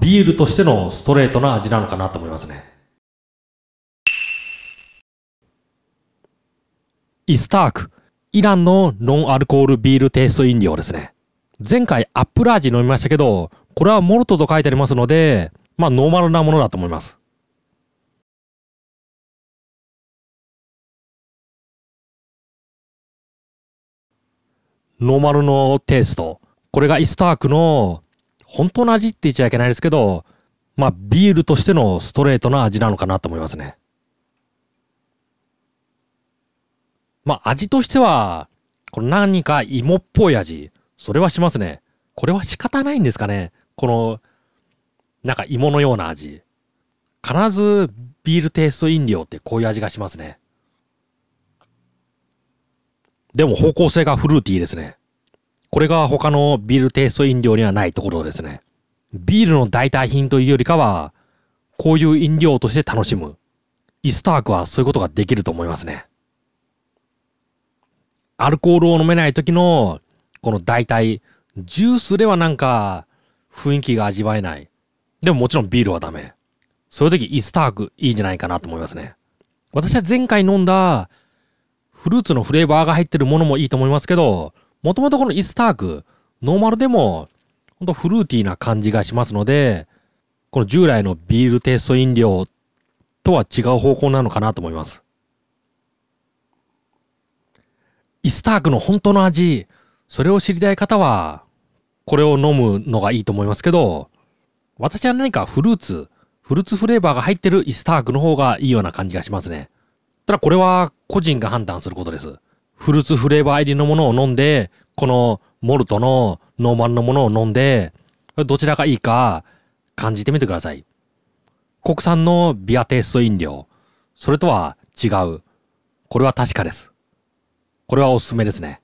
ビールとしてのストレートな味なのかなと思いますね。イスターク、イランのノンアルコールビールテイスト飲料ですね。前回アップル味飲みましたけど、これはモルトと書いてありますので、まあノーマルなものだと思います。ノーマルのテイスト。これがイスタークの本当の味って言っちゃいけないですけど、まあ、ビールとしてのストレートな味なのかなと思いますね。まあ、味としては、この何か芋っぽい味。それはしますね。これは仕方ないんですかね。この、なんか芋のような味。必ずビールテイスト飲料ってこういう味がしますね。でも方向性がフルーティーですね。これが他のビールテイスト飲料にはないところですね。ビールの代替品というよりかは、こういう飲料として楽しむ。イスタークはそういうことができると思いますね。アルコールを飲めない時の、この代替、ジュースではなんか、雰囲気が味わえない。でももちろんビールはダメ。そういう時、イスタークいいんじゃないかなと思いますね。私は前回飲んだ、フルーツのフレーバーが入ってるものもいいと思いますけど、もともとこのイスターク、ノーマルでも、ほんとフルーティーな感じがしますので、この従来のビールテイスト飲料とは違う方向なのかなと思います。イスタークの本当の味、それを知りたい方は、これを飲むのがいいと思いますけど、私は何かフルーツ、フルーツフレーバーが入ってるイスタークの方がいいような感じがしますね。ただこれは個人が判断することです。フルーツフレーバー入りのものを飲んで、このモルトのノーマルのものを飲んで、どちらがいいか感じてみてください。国産のビアテイスト飲料、それとは違う。これは確かです。これはおすすめですね。